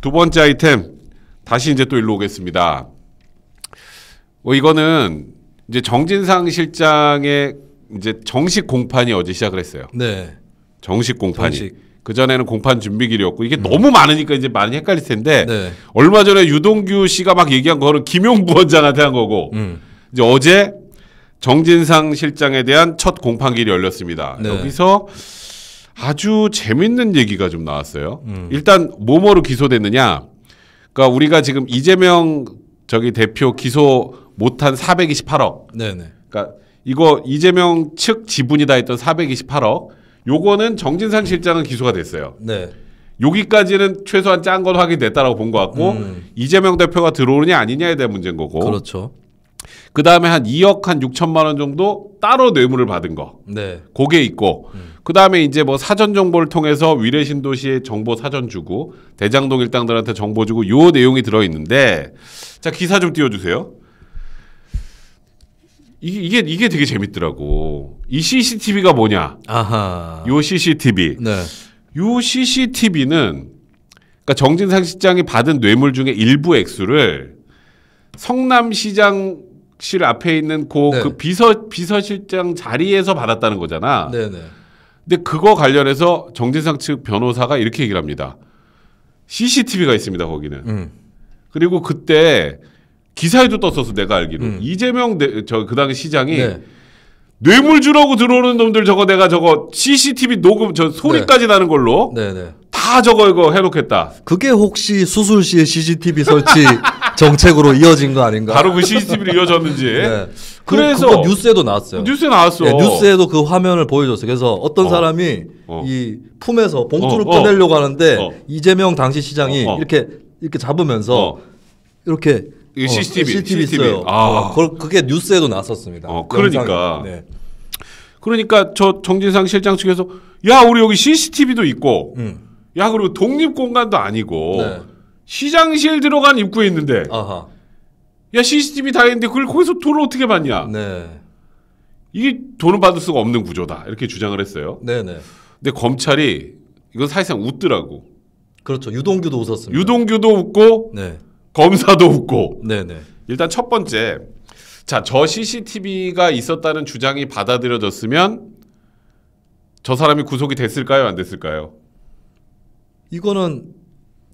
두 번째 아이템 다시 이제 또 일로 오겠습니다. 뭐 이거는 이제 정진상 실장의 이제 정식 공판이 어제 시작을 했어요. 네. 정식 공판이. 정식. 그전에는 공판 준비길이었고 이게 음. 너무 많으니까 이제 많이 헷갈릴 텐데 네. 얼마 전에 유동규 씨가 막 얘기한 거는 김용 부원장한테 한 거고 음. 이제 어제 정진상 실장에 대한 첫 공판길이 열렸습니다. 네. 여기서 아주 재밌는 얘기가 좀 나왔어요. 음. 일단 뭐뭐로 기소됐느냐? 그러니까 우리가 지금 이재명 저기 대표 기소 못한 428억. 네네. 그러니까 이거 이재명 측 지분이다 했던 428억. 요거는 정진상 실장은 기소가 됐어요. 네. 여기까지는 최소한 짠 건 확인됐다라고 본 것 같고 음. 이재명 대표가 들어오느냐 아니냐에 대한 문제인 거고. 그렇죠. 그 다음에 한 2억 한 6천만 원 정도 따로 뇌물을 받은 거. 네. 그게 있고, 음. 그 다음에 이제 뭐 사전 정보를 통해서 위례신도시에 정보 사전 주고, 대장동 일당들한테 정보 주고, 요 내용이 들어있는데, 자, 기사 좀 띄워주세요. 이게, 이게, 이게 되게 재밌더라고. 이 CCTV가 뭐냐. 아하. 요 CCTV. 네. 요 CCTV는, 그니까 정진상 시장이 받은 뇌물 중에 일부 액수를 성남시장 실 앞에 있는 고그 네. 그 비서 비서실장 자리에서 받았다는 거잖아. 네네. 근데 그거 관련해서 정진상 측 변호사가 이렇게 얘기를 합니다. CCTV가 있습니다 거기는. 음. 그리고 그때 기사에도 떴었어 내가 알기로 음. 이재명 저 그 당시 시장이 네. 뇌물 주라고 들어오는 놈들 저거 내가 저거 CCTV 녹음 저 소리까지 네. 나는 걸로. 네네. 다 저거 이거 해놓겠다. 그게 혹시 수술시 CCTV 설치 정책으로 이어진 거 아닌가? 바로 그 CCTV로 이어졌는지. 네. 그 그래서 뉴스에도 나왔어요. 뉴스에 나왔어. 네, 뉴스에도 그 화면을 보여줬어요. 그래서 어떤 어. 사람이 어. 이 품에서 봉투를 어. 어. 꺼내려고 하는데 어. 이재명 당시 시장이 어, 어. 이렇게 이렇게 잡으면서 이렇게 이 CCTV, CCTV, CCTV, 있어요. 아. 그, 그게 뉴스에도 나왔었습니다. 그러니까. 네. 그러니까 저 정진상 실장 측에서 야 우리 여기 CCTV도 있고. 음. 야 그리고 독립 공간도 아니고 네. 시장실 들어간 입구에 있는데 아하. 야 CCTV 다 있는데 그걸 거기서 돈을 어떻게 받냐? 네. 이게 돈을 받을 수가 없는 구조다 이렇게 주장을 했어요. 네네. 네. 근데 검찰이 이건 사실상 웃더라고. 그렇죠. 유동규도 웃었습니다. 유동규도 웃고 네. 검사도 웃고. 네네. 네. 일단 첫 번째 자저 CCTV가 있었다는 주장이 받아들여졌으면 저 사람이 구속이 됐을까요 안 됐을까요? 이거는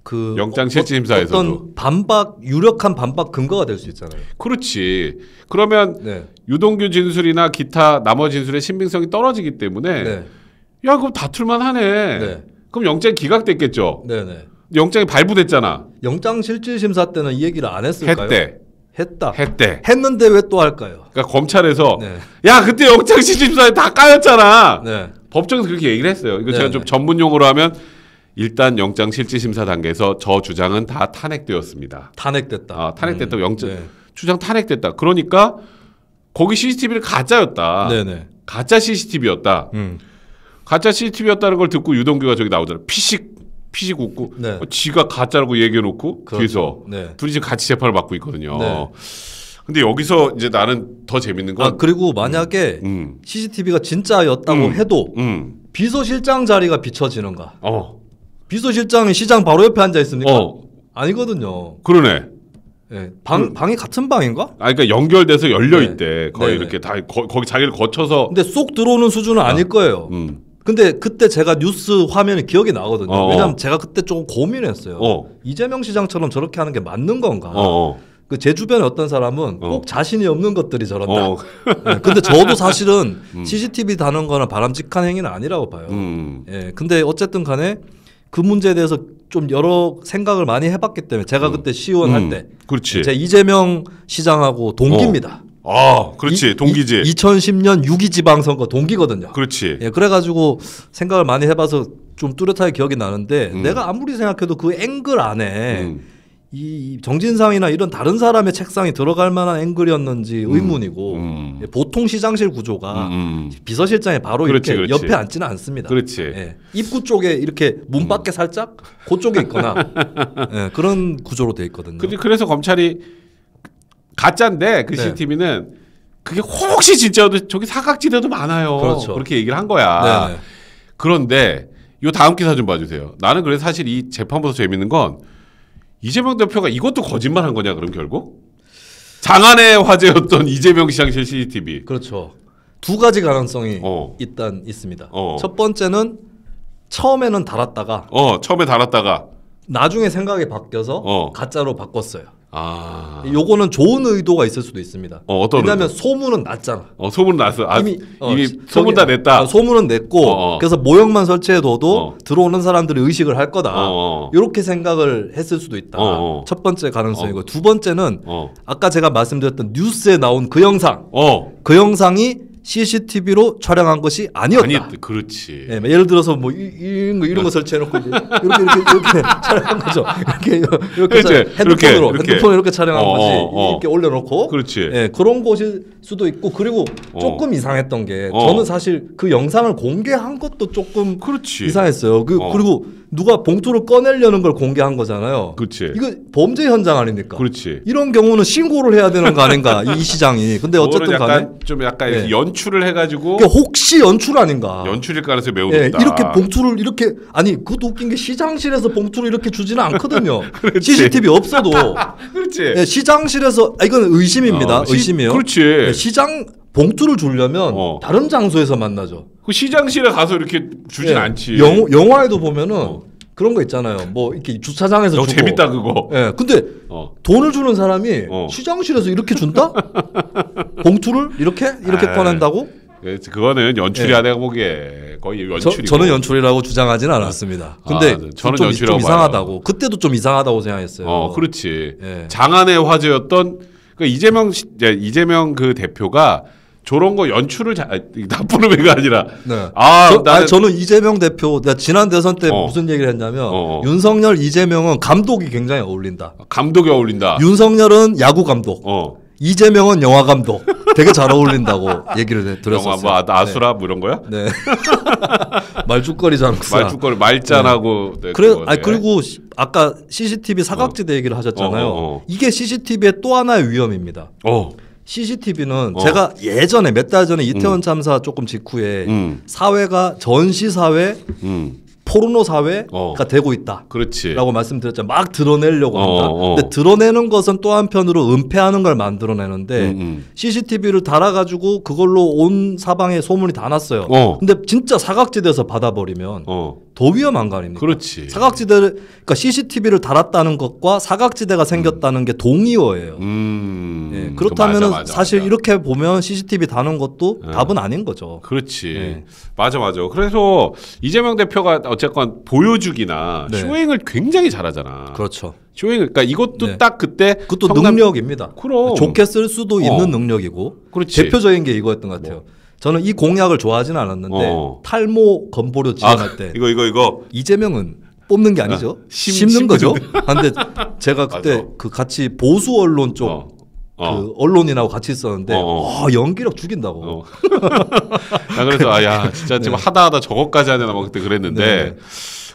그 영장 어, 실질심사에서도 반박 유력한 반박 근거가 될 수 있잖아요. 그렇지. 그러면 네. 유동규 진술이나 기타 나머지 진술의 신빙성이 떨어지기 때문에 네. 야 그럼 다툴만하네. 네. 그럼 영장 기각됐겠죠. 네네. 네. 영장이 발부됐잖아. 영장 실질심사 때는 이 얘기를 안 했을까요? 했대. 했다. 했대. 했는데 왜 또 할까요? 그러니까 검찰에서 네. 야 그때 영장 실질심사에 다 까였잖아. 네. 법정에서 그렇게 얘기를 했어요. 이거 네네. 제가 좀 전문 용어로 하면 일단 영장 실질심사 단계에서 저 주장은 다 탄핵되었습니다. 탄핵됐다. 아, 탄핵됐다. 음, 영장 네. 주장 탄핵됐다. 그러니까 거기 c c t v 를 가짜였다. 네네. 가짜 CCTV였다. 음. 가짜 CCTV였다는 걸 듣고 유동규가 저기 나오잖아. 피식 피식 웃고 네. 어, 지가 가짜라고 얘기해 놓고 그렇죠. 뒤에서 네. 둘이 지금 같이 재판을 받고 있거든요. 네. 근데 여기서 이제 나는 더 재밌는 건 아, 그리고 만약에 음. 음. CCTV가 진짜였다고 음. 해도 음. 비서실장 자리가 비춰지는가? 어. 비서실장이 시장 바로 옆에 앉아 있습니까? 어. 아니거든요. 그러네. 네. 방, 그, 방이 같은 방인가? 아, 그러니까 연결돼서 열려있대. 네. 거의 네 이렇게 다, 거, 기 자기를 거쳐서. 근데 쏙 들어오는 수준은 아. 닐 거예요. 음. 근데 그때 제가 뉴스 화면이 기억이 나거든요. 어왜냐면 어. 제가 그때 조금 고민했어요. 어. 이재명 시장처럼 저렇게 하는 게 맞는 건가? 어, 어. 그제 주변에 어떤 사람은 어. 꼭 자신이 없는 것들이 저런다. 어. 네, 근데 저도 사실은 음. CCTV 다는 거는 바람직한 행위는 아니라고 봐요. 음. 예, 근데 어쨌든 간에 그 문제에 대해서 좀 여러 생각을 많이 해봤기 때문에 제가 음. 그때 시의원 할 음. 때, 그렇지. 제 이재명 시장하고 동기입니다. 어. 아, 그렇지. 이- 동기지. 이, 2010년 6기 지방선거 동기거든요. 그렇지. 예, 그래가지고 생각을 많이 해봐서 좀 뚜렷하게 기억이 나는데 음. 내가 아무리 생각해도 그 앵글 안에 음. 이 정진상이나 이런 다른 사람의 책상에 들어갈 만한 앵글이었는지 음, 의문이고 음. 예, 보통 시장실 구조가 음. 음. 비서실장이 바로 그렇지, 이렇게 그렇지. 옆에 앉지는 않습니다. 그렇지. 예. 입구 쪽에 이렇게 문 음. 밖에 살짝 그쪽에 있거나 예, 그런 구조로 돼 있거든요. 그래서 검찰이 가짜인데 그 네. CCTV는 그게 혹시 진짜도 저기 사각지대도 많아요. 그렇죠. 그렇게 얘기를 한 거야. 네, 네 그런데 요 다음 기사 좀 봐주세요. 나는 그래서 사실 이재판보서 재밌는 건 이재명 대표가 이것도 거짓말한 거냐 그럼 결국? 장안의 화제였던 이재명 시장실 CCTV. 그렇죠. 두 가지 가능성이 어. 일단 있습니다. 어. 첫 번째는 처음에는 달았다가 어 처음에 달았다가 나중에 생각이 바뀌어서 어. 가짜로 바꿨어요. 아. 요거는 좋은 의도가 있을 수도 있습니다. 어, 어떤 왜냐면 소문은 났잖아. 어, 소문 났어. 아, 이미, 어, 이미 소문 다 냈다. 어, 소문은 냈고 어, 어. 그래서 모형만 설치해둬도 어. 들어오는 사람들이 의식을 할 거다. 이렇게 어, 생각을 했을 수도 있다. 첫 번째 가능성이고 두 번째는 아까 제가 말씀드렸던 뉴스에 나온 그 영상, 그 영상이 CCTV로 촬영한 것이 아니었다. 아니, 그렇지. 예, 뭐 예를 들어서 뭐 이, 이런 거 이런 것을 채해놓고이렇게 이렇게 이렇게 촬영한 거죠. 이렇게 이렇게 그렇지. 핸드폰으로 이렇게, 핸드폰으로 이렇게 촬영한 어, 거지. 어, 어. 이렇게 올려놓고. 그렇지. 예, 그런 곳이 수도 있고 그리고 어. 조금 이상했던 게 어. 저는 사실 그 영상을 공개한 것도 조금 그렇지. 이상했어요. 그 어. 그리고 누가 봉투를 꺼내려는 걸 공개한 거잖아요. 그렇지. 이거 범죄 현장 아닙니까? 그렇지. 이런 경우는 신고를 해야 되는 거 아닌가 이 시장이. 근데 어쨌든 약간 간에 좀 약간 네. 연출을 해가지고 그러니까 혹시 연출 아닌가? 연출일 가능성 매우 네, 높다. 이렇게 봉투를 이렇게 아니 그것도 웃긴 게 시장실에서 봉투를 이렇게 주지는 않거든요. CCTV 없어도 그렇지. 네, 시장실에서 아, 이건 의심입니다. 어, 시, 의심이요. 그렇지. 네, 시장 봉투를 주려면 어. 다른 장소에서 만나죠. 그 시장실에 가서 이렇게 주진 예. 않지. 영, 영화에도 보면은 어. 그런 거 있잖아요. 뭐 이렇게 주차장에서 주고. 재밌다 그거. 예. 근데 어. 돈을 주는 사람이 어. 시장실에서 이렇게 준다? 봉투를 이렇게 이렇게 에 아. 꺼낸다고? 예, 그거는 연출이야 예. 내가 보기에 거의 연출이. 저는 연출이라고 주장하진 않았습니다. 아, 근데 아, 저는 좀, 좀 이상하다고. 봐요. 그때도 좀 이상하다고 생각했어요. 어, 그렇지. 예. 장안의 화제였던 그러니까 이재명 이재명 그 대표가 저런 거 연출을 자, 나쁜 의미가 아니라 네. 아, 저, 나는... 아니, 저는 이재명 대표 지난 대선 때 어. 무슨 얘기를 했냐면 어어. 어. 윤석열 이재명은 감독이 굉장히 어울린다. 감독이 어울린다. 윤석열은 야구 감독. 어. 이재명은 영화 감독 되게 잘 어울린다고 얘기를 들었어요. 영화 뭐 아, 수라 네. 뭐 이런 거야? 네. 말죽거리 장사. 말죽거리 말짠하고. 네. 네. 그래, 아 그리고 네. 시, 아까 CCTV 사각지대 얘기를 하셨잖아요. 어, 어, 어. 이게 CCTV의 또 하나의 위험입니다. 어. CCTV는 어. 제가 예전에 몇 달 전에 음. 이태원 참사 음. 조금 직후에 음. 사회가 전시 사회 음. 포르노 사회가 어. 되고 있다. 그렇지. 라고 말씀드렸죠. 막 드러내려고 한다. 어, 어. 근데 드러내는 것은 또 한편으로 은폐하는 걸 만들어내는데 음, 음. CCTV를 달아가지고 그걸로 온 사방에 소문이 다 났어요. 어. 근데 진짜 사각지대에서 받아버리면 어. 더 위험한 거 아닙니까? 그렇지. 사각지대를 그러니까 CCTV를 달았다는 것과 사각지대가 음. 생겼다는 음. 게 동의어예요. 네, 음. 예, 음, 그렇다면 사실 맞아. 이렇게 보면 CCTV 다는 것도 예. 답은 아닌 거죠. 그렇지. 네. 맞아 맞아. 그래서 이재명 대표가 어, 어쨌건 보여주기나 네. 쇼잉을 굉장히 잘하잖아. 그렇죠. 쇼행 그러니까 이것도 네. 딱 그때 그것도 성남... 능력입니다. 그럼 좋게 쓸 수도 어. 있는 능력이고 그렇지. 대표적인 게 이거였던 것 같아요. 뭐. 저는 이 공약을 좋아하지는 않았는데 어. 탈모 건보료 아, 지원할 아, 때 이거 이거 이거 이재명은 뽑는 게 아, 아니죠. 아, 심, 는 거죠. 근데 제가 그때 맞아. 그 같이 보수 언론 쪽 어. 어. 그 언론인하고 같이 있었는데 어. 와, 어. 아, 연기력 죽인다고. 어. 나 아, 그래서 아 야 진짜 네. 지금 네. 하다 하다 저것까지 하냐 막 그때 그랬는데. 네.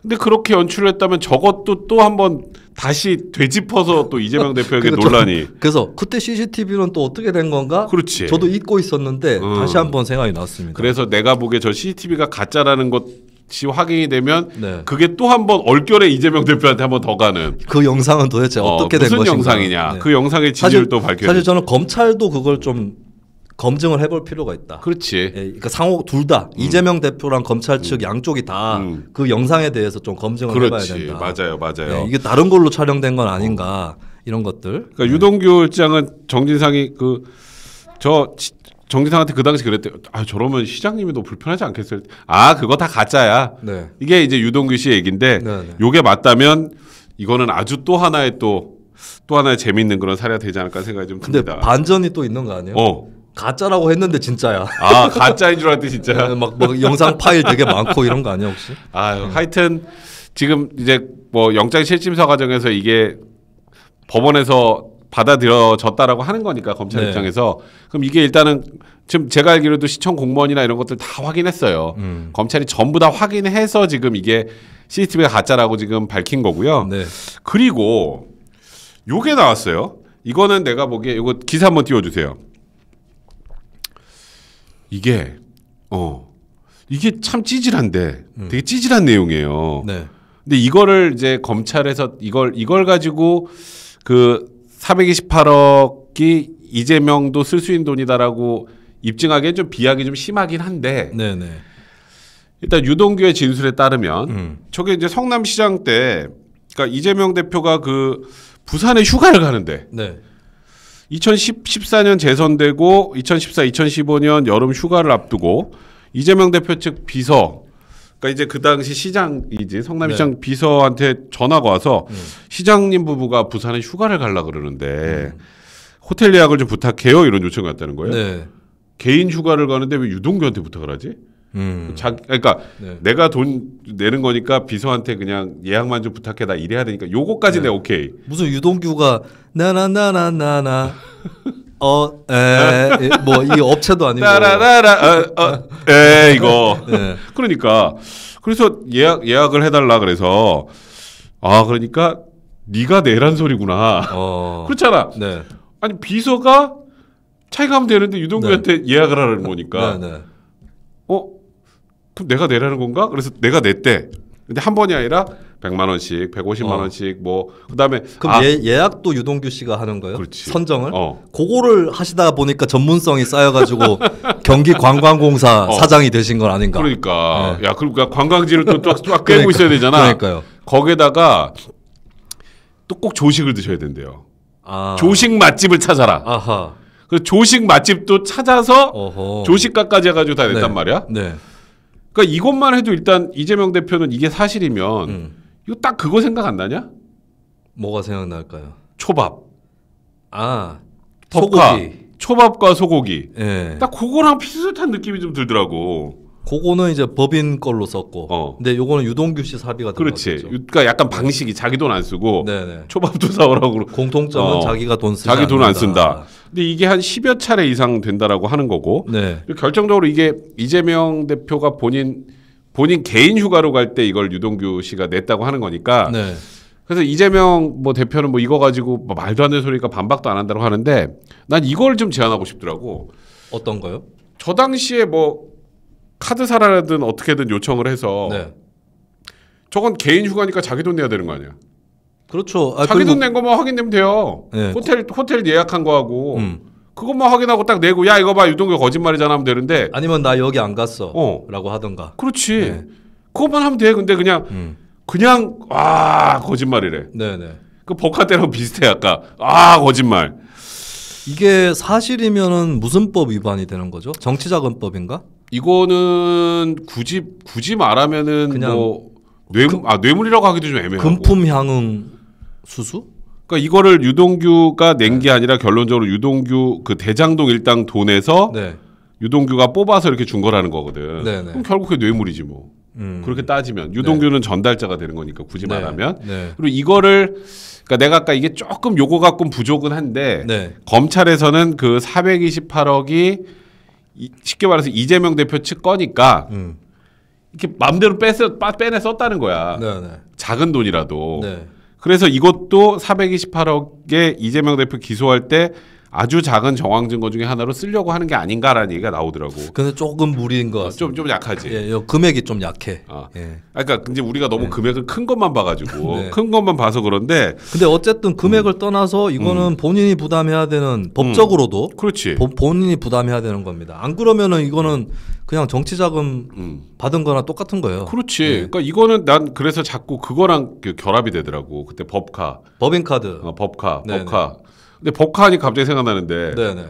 근데 그렇게 연출을 했다면 저것도 또 한번 다시 되짚어서 또 이재명 대표에게 그러니 그렇죠. 논란이. 그래서 그때 CCTV는 또 어떻게 된 건가? 그렇지. 저도 잊고 있었는데 음. 다시 한번 생각이 났습니다. 그래서 내가 보기에 저 CCTV가 가짜라는 것지 확인이 되면 네. 그게 또 한 번 얼결에 이재명 대표한테 한 번 더 가는 그 영상은 도대체 어, 어떻게 된 무슨 영상이냐? 네. 그 영상의 진실을 또 밝혀. 사실 저는 검찰도 그걸 좀 검증을 해볼 필요가 있다. 그렇지. 예, 그러니까 상호 둘다 음. 이재명 대표랑 검찰 측 음. 양쪽이 다그 음. 그 영상에 대해서 좀 검증을 그렇지. 해봐야 된다. 맞아요, 맞아요. 예, 이게 다른 걸로 촬영된 건 아닌가 이런 것들. 그러니까 예. 유동규 장은 정진상이 그저 정진상한테 그 당시 그랬대요. 아 저러면 시장님이더 불편하지 않겠어요? 아 그거 다 가짜야. 네. 이게 이제 유동규 씨 얘긴데 네, 네. 요게 맞다면 이거는 아주 또 하나의 또 또 하나의 재밌는 그런 사례가 되지 않을까 생각이 좀 듭니다. 반전이 또 있는 거 아니에요? 어. 가짜라고 했는데 진짜야. 아 가짜인 줄 알았더니 진짜. 네, 막, 막 영상 파일 되게 많고 이런 거 아니야 혹시? 아 음. 하여튼 지금 이제 뭐 영장 실질심사 과정에서 이게 법원에서 받아들여졌다라고 하는 거니까 검찰 네. 입장에서 그럼 이게 일단은 지금 제가 알기로도 시청 공무원이나 이런 것들 다 확인했어요. 음. 검찰이 전부 다 확인해서 지금 이게 CCTV가 가짜라고 지금 밝힌 거고요. 네. 그리고 요게 나왔어요. 이거는 내가 보기에 이거 기사 한번 띄워주세요. 이게 어 이게 참 찌질한데 음. 되게 찌질한 내용이에요. 네. 근데 이거를 이제 검찰에서 이걸 이걸 가지고 그 428억이 이재명도 쓸 수 있는 돈이다라고 입증하기엔 좀 비약이 좀 심하긴 한데 네네. 일단 유동규의 진술에 따르면 음. 저게 이제 성남시장 때 그러니까 이재명 대표가 그 부산에 휴가를 가는데 네. 2014년 재선되고 2014, 2015년 여름 휴가를 앞두고 이재명 대표 측 비서 그러니까 이제 그 당시 시장이지 성남시장 네. 비서한테 전화가 와서 음. 시장님 부부가 부산에 휴가를 갈라 그러는데 음. 호텔 예약을 좀 부탁해요 이런 요청이 왔다는 거예요. 네. 개인 휴가를 가는데 왜 유동규한테 부탁을 하지? 음. 자, 그러니까 네. 내가 돈 내는 거니까 비서한테 그냥 예약만 좀 부탁해 나 이래야 되니까 요거까지 네. 내 오케이. 무슨 유동규가 나나나나나나 어, 에, 뭐, 이 업체도 아니고. 따라라라, 어, 어, 에, 이거. 네. 그러니까. 그래서 예약, 예약을 해달라 그래서, 아, 그러니까, 네가 내란 소리구나. 어... 그렇잖아. 네. 아니, 비서가 차이가면 되는데 유동규한테 네. 예약을 하라는 거니까. 네, 네. 어? 그럼 내가 내라는 건가? 그래서 내가 냈대. 근데 한 번이 아니라 100만 원씩, 150만 어. 원씩 뭐 그다음에 그럼 아, 예, 약도 유동규 씨가 하는 거예요? 그렇지. 선정을? 어. 그거를 하시다 보니까 전문성이 쌓여 가지고 경기 관광공사 어. 사장이 되신 건 아닌가? 그러니까. 네. 야, 그러니까 관광지를 또쫙 쫙 그러니까. 고 있어야 되잖아. 그러니까요. 거기에다가 또 꼭 조식을 드셔야 된대요. 아. 조식 맛집을 찾아라. 아하. 그 조식 맛집도 찾아서 어허. 조식가까지 해가지고 다 냈단 네. 말이야. 네. 그러니까 이것만 해도 일단 이재명 대표는 이게 사실이면 음. 이거 딱 그거 생각 안 나냐? 뭐가 생각날까요? 초밥. 아, 소고기. 초밥과 소고기. 예. 딱 그거랑 비슷한 느낌이 좀 들더라고. 그거는 이제 법인 걸로 썼고, 어. 근데 요거는 유동규 씨 사비가 그렇 들어갔죠. 그러니까 약간 방식이 자기 돈 안 쓰고 네네. 초밥도 사오라고 공통점은 어. 자기가 돈 쓰지 자기 돈안 쓴다. 근데 이게 한 10여 차례 이상 된다라고 하는 거고 네. 결정적으로 이게 이재명 대표가 본인 본인 개인 휴가로 갈 때 이걸 유동규 씨가 냈다고 하는 거니까 네. 그래서 이재명 뭐 대표는 뭐 이거 가지고 뭐 말도 안 되는 소리니까 반박도 안 한다고 하는데 난 이걸 좀 제안하고 싶더라고. 어떤 거요? 저 당시에 뭐 카드사라든 어떻게든 요청을 해서 네. 저건 개인 휴가니까 자기 돈 내야 되는 거 아니야? 그렇죠. 아, 자기 돈 낸 거만 뭐 확인되면 돼요. 네. 호텔 호텔 예약한 거하고 음. 그것만 뭐 확인하고 딱 내고 야 이거 봐 유동규 거짓말이잖아 하면 되는데 아니면 나 여기 안 갔어라고 어. 하던가. 그렇지. 네. 그것만 하면 돼. 근데 그냥 음. 그냥 와 아, 거짓말이래. 네네. 네. 그 버카 때랑 비슷해 아까 아 거짓말. 이게 사실이면은 무슨 법 위반이 되는 거죠? 정치자금법인가? 이거는 굳이 굳이 말하면은 그냥 뭐 뇌물 금, 아 뇌물이라고 하기도 좀 애매하고 금품 향응 수수? 그러니까 이거를 유동규가 낸게 네. 아니라 결론적으로 유동규 그 대장동 일당 돈에서 네. 유동규가 뽑아서 이렇게 준 거라는 거거든. 네, 네. 그럼 결국 그게 뇌물이지 뭐. 음. 그렇게 따지면 네. 유동규는 전달자가 되는 거니까 굳이 네. 말하면 그리고 이거를 그러니까 내가 아까 이게 조금 요거 갖고 부족은 한데 검찰에서는 그 428억이 이, 쉽게 말해서 이재명 대표 측 거니까 음. 이렇게 마음대로 빼서, 빼내 썼다는 거야. 네네. 네. 작은 돈이라도. 네. 그래서 이것도 428억에 이재명 대표 기소할 때 아주 작은 정황 증거 중에 하나로 쓰려고 하는 게 아닌가라는 얘기가 나오더라고. 근데 조금 무리인 것 같아. 좀좀 약하지. 예, 요 금액이 좀 약해. 아, 예. 그러니까 이제 우리가 너무 예. 금액을 큰 것만 봐가지고 네. 큰 것만 봐서 그런데. 근데 어쨌든 금액을 음. 떠나서 이거는 음. 본인이 부담해야 되는 법적으로도. 음. 그렇지. 보, 본인이 부담해야 되는 겁니다. 안 그러면은 이거는 그냥 정치 자금 음. 받은 거나 똑같은 거예요. 그렇지. 예. 그러니까 이거는 난 그래서 자꾸 그거랑 결합이 되더라고. 그때 법카. 법인카드. 어, 법카. 네네. 법카. 네. 근데 법카하니 갑자기 생각나는데. 네네.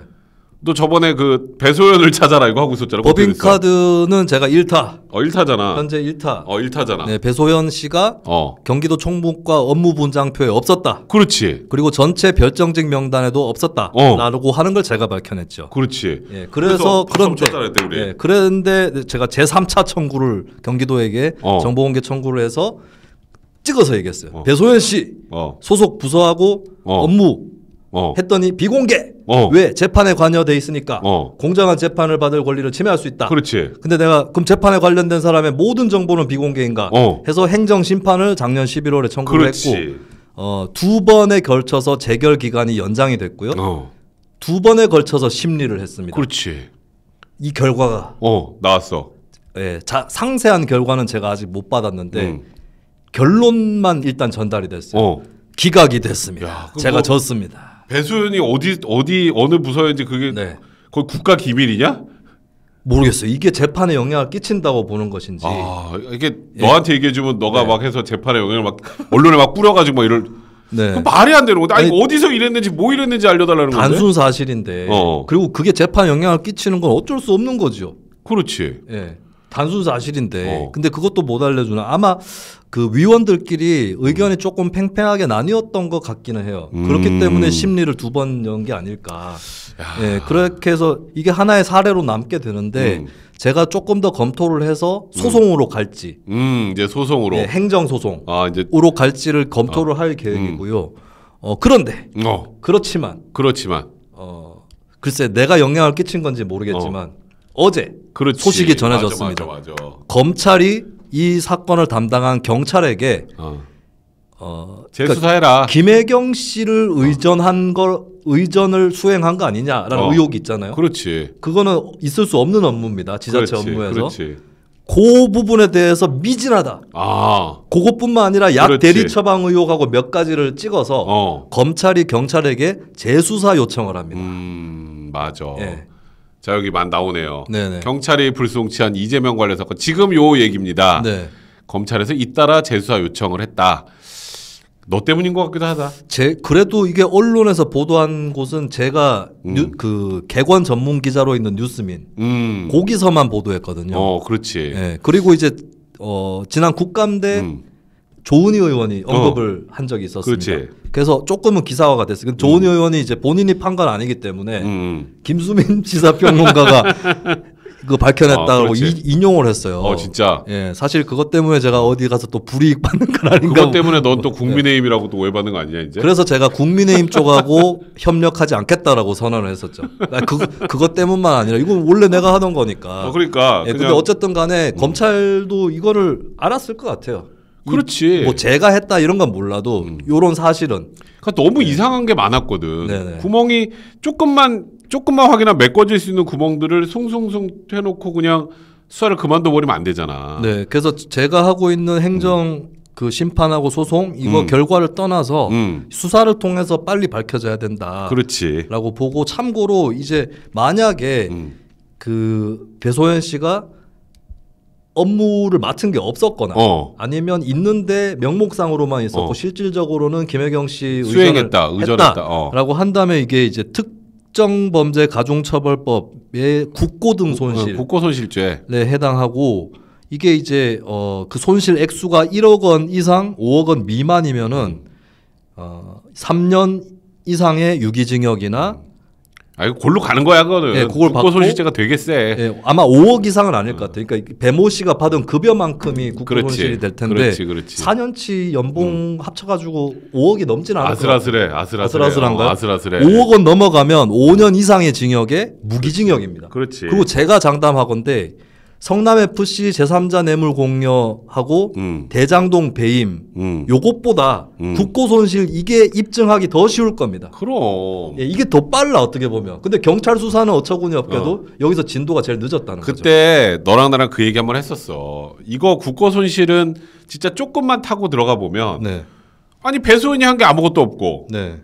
또 저번에 그 배소연을 찾아라 이거 하고 있었잖아요. 법 카드는 제가 1타. 어 1타잖아. 현재 1타. 어 1타잖아. 네, 배소연 씨가 어. 경기도 총무과 업무 분장표에 없었다. 그렇지. 그리고 전체 별정직 명단에도 없었다. 어. 라고 하는 걸 제가 밝혀냈죠. 그렇지. 예. 그래서, 그래서 그 그런데 우리. 예, 그런데 제가 제3차 청구를 경기도에게 어. 정보 공개 청구를 해서 찍어서 얘기했어요. 어. 배소연 씨 어. 소속 부서하고 어. 업무 어. 했더니 비공개. 어. 왜 재판에 관여돼 있으니까 어. 공정한 재판을 받을 권리를 침해할 수 있다. 그렇지. 근데 내가 그럼 재판에 관련된 사람의 모든 정보는 비공개인가? 어. 해서 행정 심판을 작년 11월에 청구를 했고 어, 두 번에 걸쳐서 재결 기간이 연장이 됐고요. 어. 두 번에 걸쳐서 심리를 했습니다. 그렇지. 이 결과가 어 나왔어. 예, 자, 상세한 결과는 제가 아직 못 받았는데 음. 결론만 일단 전달이 됐어요. 어. 기각이 됐습니다. 야, 제가 뭐... 졌습니다. 배소연이 어디 어디 어느 부서인지 그게 네. 거의 국가 기밀이냐? 모르겠어요. 이게 재판에 영향을 끼친다고 보는 것인지. 아 이게 예. 너한테 얘기해주면 너가 네. 막 해서 재판에 영향을 막 언론에 막 뿌려가지고 막 이럴. 네. 말이 안 되는 건데 아니, 아니, 어디서 이랬는지 뭐 이랬는지 알려달라는 단순 건데 단순 사실인데 어. 그리고 그게 재판 영향을 끼치는 건 어쩔 수 없는 거죠. 그렇지. 예. 단순 사실인데 어. 근데 그것도 못 알려주는 아마 그 위원들끼리 의견이 음. 조금 팽팽하게 나뉘었던 것 같기는 해요. 음. 그렇기 때문에 심리를 두 번 연 게 아닐까. 예, 그렇게 해서 이게 하나의 사례로 남게 되는데 음. 제가 조금 더 검토를 해서 음. 소송으로 갈지. 음, 이제 소송으로. 예, 행정 소송. 아, 이제 으로 갈지를 검토를 아. 할 음. 계획이고요. 어, 그런데. 어. 그렇지만. 그렇지만. 어, 글쎄 내가 영향을 끼친 건지 모르겠지만 어. 어제 그렇지. 소식이 전해졌습니다. 맞아, 맞아, 맞아. 검찰이 이 사건을 담당한 경찰에게 어. 어, 그러니까 재수사해라. 그러니까 김혜경 씨를 의전한 어. 걸 의전을 수행한 거 아니냐라는 어. 의혹이 있잖아요. 그렇지. 그거는 있을 수 없는 업무입니다. 지자체 그렇지, 업무에서. 그렇지. 그 부분에 대해서 미진하다. 아. 그것뿐만 아니라 약 그렇지. 대리 처방 의혹하고 몇 가지를 찍어서 어. 검찰이 경찰에게 재수사 요청을 합니다. 음, 맞아. 예. 자 여기 만 나오네요. 네네. 경찰이 불송치한 이재명 관련 사건 그 지금 요 얘기입니다. 네. 검찰에서 잇따라 재수사 요청을 했다. 너 때문인 것 같기도 하다. 제 그래도 이게 언론에서 보도한 곳은 제가 음. 뉴, 그 개관 전문 기자로 있는 뉴스민 음. 거기서만 보도했거든요. 어, 그렇지. 예. 그리고 이제 어 지난 국감대 음. 조은희 의원이 어. 언급을 어. 한 적이 있었습니다. 그렇지. 그래서 조금은 기사화가 됐어요. 음. 조은희 의원이 이제 본인이 판 건 아니기 때문에 음. 음. 김수민 지사평론가가 그 밝혀냈다고 아, 인용을 했어요. 어, 진짜. 예, 사실 그것 때문에 제가 어디 가서 또 불이익 받는 건 아닌가. 그것 때문에 넌또 네. 국민의힘이라고 또 오해받는 거 아니냐 이제. 그래서 제가 국민의힘 쪽하고 협력하지 않겠다라고 선언을 했었죠. 아, 그 그것 때문만 아니라 이건 원래 내가 하던 거니까. 어, 그러니까. 예, 근데 어쨌든 간에 음. 검찰도 이거를 알았을 것 같아요. 그렇지. 뭐 제가 했다 이런 건 몰라도 음. 요런 사실은 그러니까 너무 네. 이상한 게 많았거든. 네네. 네. 구멍이 조금만 조금만 확인하면 메꿔질 수 있는 구멍들을 송송송 해놓고 그냥 수사를 그만둬 버리면 안 되잖아. 네. 그래서 제가 하고 있는 행정 음. 그 심판하고 소송 이거 음. 결과를 떠나서 음. 수사를 통해서 빨리 밝혀져야 된다. 그렇지. 라고 보고 참고로 이제 만약에 음. 그 배소연 씨가 업무를 맡은 게 없었거나 어. 아니면 있는데 명목상으로만 있었고 어. 실질적으로는 김혜경 씨 의전을 수행했다, 의전했다라고 어. 한다면 이게 이제 특정 범죄 가중처벌법의 국고등 어, 손실, 국고 손실죄에 네, 해당하고 이게 이제 어, 그 손실 액수가 1억 원 이상, 5억 원 미만이면은 어, 3년 이상의 유기징역이나 음. 아 이거 골로 가는 거야 그거는. 네, 그걸 받고 손실제가 되게 세. 네, 아마 5억 이상은 아닐 것같아 그러니까 배모 씨가 받은 급여만큼이 국고 손실이 될 텐데. 그렇지, 그렇지. 4년치 연봉 음. 합쳐가지고 5억이 넘지는 않을 거 아슬아슬해, 아슬아슬해. 아슬아슬한가? 어, 아슬아슬해. 5억 원 넘어가면 5년 이상의 징역에 무기징역입니다. 그렇지. 그리고 제가 장담하건데 성남 FC 제3자 뇌물 공여하고 음. 대장동 배임 음. 요것보다 음. 국고 손실 이게 입증하기 더 쉬울 겁니다. 그럼 예, 이게 더 빨라 어떻게 보면. 근데 경찰 수사는 어처구니 없게도 어. 여기서 진도가 제일 늦었다는 그때 거죠. 그때 너랑 나랑 그 얘기 한번 했었어. 이거 국고 손실은 진짜 조금만 타고 들어가 보면 네. 아니 배소연이 한 게 아무것도 없고. 네.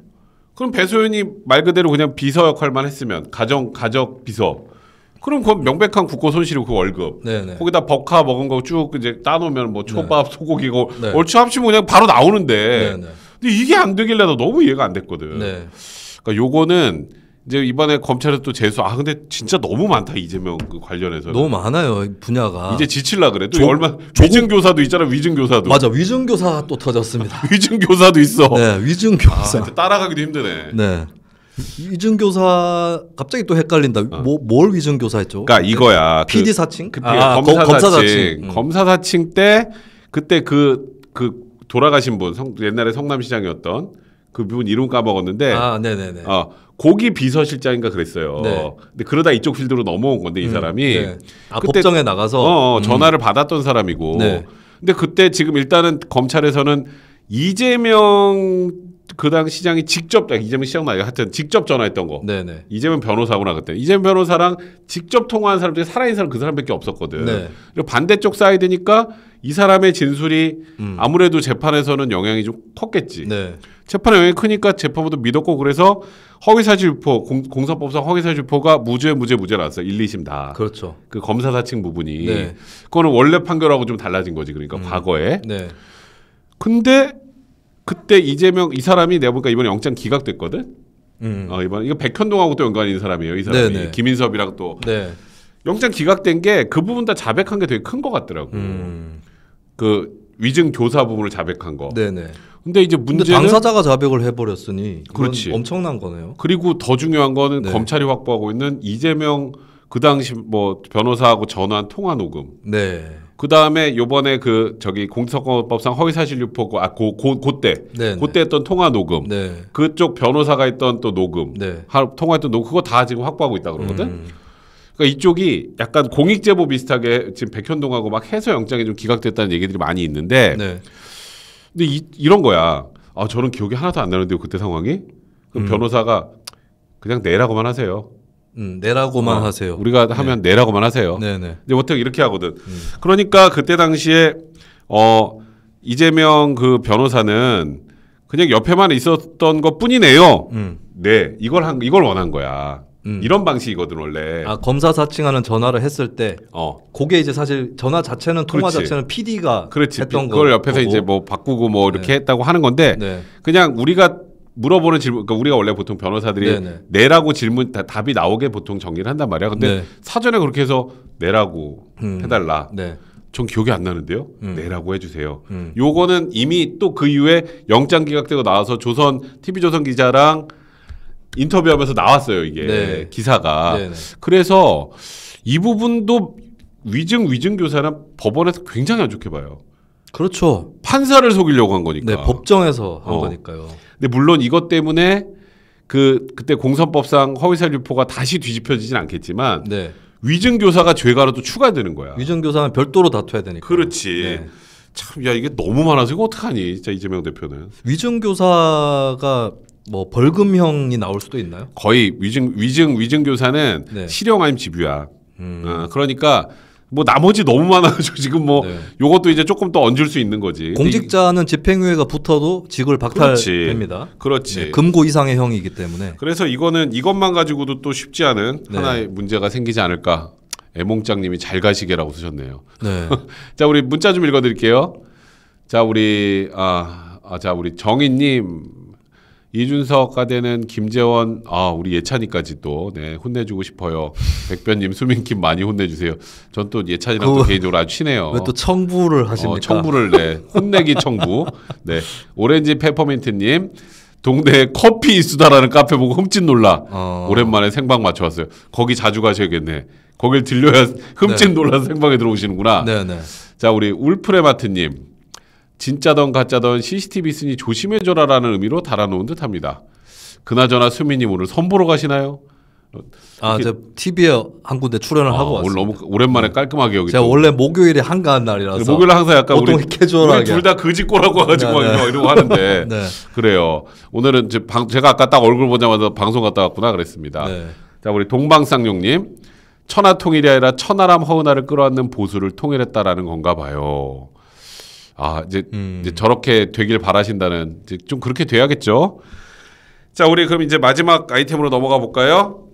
그럼 배소연이 말 그대로 그냥 비서 역할만 했으면 가정 가족 비서 그럼 그 명백한 국고 손실이고 그 월급. 네네. 네. 거기다 버카 먹은 거 쭉 이제 따놓으면 뭐 초밥, 네 소고기고 네. 얼추 합치면 그냥 바로 나오는데. 네네. 네. 근데 이게 안 되길래 나 너무 이해가 안 됐거든. 네. 그러니까 요거는 이제 이번에 검찰에서 또 재수. 아 근데 진짜 너무 많다 이재명 그 관련해서. 너무 많아요 분야가. 이제 지칠라 그래. 또 조, 얼마 위증 교사도 있잖아 위증 교사도. 맞아 위증 교사 또 터졌습니다. 위증 교사도 있어. 네 위증 교사. 아, 따라가기도 힘드네. 네. 위증 교사 갑자기 또 헷갈린다. 어. 뭐, 뭘 위증 교사했죠? 그러니까 그 이거야. PD 그 사칭? 그, 아, 아 검사, 검사, 사칭. 사칭. 음. 검사 사칭 때 그때 그그 그 돌아가신 분 성, 옛날에 성남시장이었던 그 분 이름 까먹었는데 아, 네네네. 어, 고기 비서실장인가 그랬어요. 네. 근데 그러다 이쪽 필드로 넘어온 건데 이 음, 사람이 네. 아, 그때, 법정에 나가서 어, 어, 음. 전화를 음. 받았던 사람이고. 네. 근데 그때 지금 일단은 검찰에서는 이재명 그당 시장이 직접 이재명 시장나요 하여튼 직접 전화했던 거. 네네. 네. 이재명 변호사구나 그때. 이재명 변호사랑 직접 통화한 사람 중에 살아있는 사람 그 사람밖에 없었거든. 네. 그리고 반대쪽 사이드니까 이 사람의 진술이 음. 아무래도 재판에서는 영향이 좀 컸겠지. 네. 재판에 영향이 크니까 재판부도 믿었고 그래서 허위사실유포 공, 사법상 허위사실유포가 무죄 무죄 무죄 나왔어 1, 2심 다. 그렇죠. 그 검사 사칭 부분이 네. 그거는 원래 판결하고 좀 달라진 거지 그러니까 음. 과거에. 네. 근데 그때 이재명 이 사람이 내가 보니까 이번에 영장 기각됐거든. 음. 어, 이번 이거 백현동하고 또 연관 있는 사람이에요. 이 사람이 네네. 김인섭이랑 또 네. 영장 기각된 게 그 부분 다 자백한 게 되게 큰 것 같더라고. 음. 그 위증 교사 부분을 자백한 거. 네네. 근데 이제 문제는 근데 당사자가 자백을 해버렸으니 그렇지 엄청난 거네요. 그리고 더 중요한 거는 네. 검찰이 확보하고 있는 이재명 그 당시 뭐 변호사하고 전화 통화 녹음. 네. 그 다음에 요번에 그 저기 공직선거법상 허위사실 유포고 아고 고, 고때 그때 네, 네. 했던 통화 녹음 네. 그쪽 변호사가 했던 또 녹음 네. 하, 통화했던 녹음 그거 다 지금 확보하고 있다 그러거든. 음. 그러니까 이쪽이 약간 공익 제보 비슷하게 지금 백현동하고 막 해서 영장이 좀 기각됐다는 얘기들이 많이 있는데 네. 근데 이, 이런 거야. 아 저는 기억이 하나도 안 나는데요 그때 상황이. 그럼 음. 변호사가 그냥 내라고만 하세요. 음, 내라고만 어, 하세요. 우리가 네. 하면 내라고만 하세요. 네네. 네. 이제 보통 이렇게 하거든. 음. 그러니까 그때 당시에 어 이재명 그 변호사는 그냥 옆에만 있었던 것 뿐이네요. 음. 네, 이걸 한 이걸 원한 거야. 음. 이런 방식이거든 원래. 아 검사 사칭하는 전화를 했을 때, 어, 그게 이제 사실 전화 자체는 통화 그렇지. 자체는 PD가 그렇지. 했던 거. 그걸 옆에서 거고. 이제 뭐 바꾸고 뭐 이렇게 네. 했다고 하는 건데, 네. 그냥 우리가 물어보는 질문, 그러니까 우리가 원래 보통 변호사들이 네네. 네. 내라고 질문 다, 답이 나오게 보통 정리를 한단 말이야. 근데 네. 사전에 그렇게 해서 내라고 음. 해달라. 네. 전 기억이 안 나는데요. 음. 내라고 해주세요. 음. 요거는 이미 또 그 이후에 영장 기각되고 나와서 조선 TV 조선 기자랑 인터뷰하면서 나왔어요 이게 네. 기사가. 네네. 네. 그래서 이 부분도 위증 위증 교사는 법원에서 굉장히 안 좋게 봐요. 그렇죠. 판사를 속이려고 한 거니까. 네, 법정에서 한 어. 거니까요. 근데 물론 이것 때문에 그 그때 공선법상 허위사실 유포가 다시 뒤집혀지진 않겠지만 네. 위증 교사가 죄가라도 추가되는 거야. 위증 교사는 별도로 다퉈야 되니까. 그렇지. 네. 참, 야 이게 너무 많아서 이거 어떡하니? 진짜 이재명 대표는. 위증 교사가 뭐 벌금형이 나올 수도 있나요? 거의 위증 위증 위증 교사는 네. 실형 아니면 집유야. 음. 어, 그러니까 뭐 나머지 너무 많아가지고 지금 뭐 네. 요것도 이제 조금 더 얹을 수 있는 거지. 공직자는 집행유예가 붙어도 직을 박탈됩니다. 그렇지. 그렇지. 네, 금고 이상의 형이기 때문에. 그래서 이거는 이것만 가지고도 또 쉽지 않은 네. 하나의 문제가 생기지 않을까. 애몽장님이 잘 가시게라고 쓰셨네요. 네. 자 우리 문자 좀 읽어드릴게요. 자 우리 아, 아자 우리 정인님 이준석가 되는 김재원 아 우리 예찬이까지 또 네, 혼내주고 싶어요. 백변님 수민킴 많이 혼내주세요. 전 또 예찬이랑 그, 또 개인적으로 아주 친해요. 왜 또 청부를 어, 하십니까? 어, 청부를 네 혼내기 청부. 네 오렌지 페퍼민트님 동네 커피 수다라는 카페 보고 흠칫 놀라 어... 오랜만에 생방 맞춰왔어요. 거기 자주 가셔야겠네. 거길 들려야 네. 흠칫 네. 놀라 생방에 들어오시는구나. 네네. 네. 자 우리 울프레마트님 진짜던 가짜던 CCTV 있으니 조심해줘라라는 의미로 달아놓은 듯합니다. 그나저나 수민님 오늘 선보러 가시나요? 아, 저 TV에 한 군데 출연을 아, 하고 왔습니다 너무 오랜만에 네. 깔끔하게 여기. 제가 또. 원래 목요일에 한가한 날이라서. 목요일 항상 약간 우리 캐주얼하게. 둘다 그지꼬라고 해가지고 네, 네. 이러고 하는데 네. 그래요. 오늘은 방, 제가 아까 딱 얼굴 보자마자 방송 갔다 왔구나 그랬습니다. 네. 자, 우리 동방쌍용님 천하 통일이 아니라 천하람 허은하를 끌어안는 보수를 통일했다라는 건가 봐요. 아 이제, 음. 이제 저렇게 되길 바라신다는 이제 좀 그렇게 돼야겠죠. 자 우리 그럼 이제 마지막 아이템으로 넘어가 볼까요?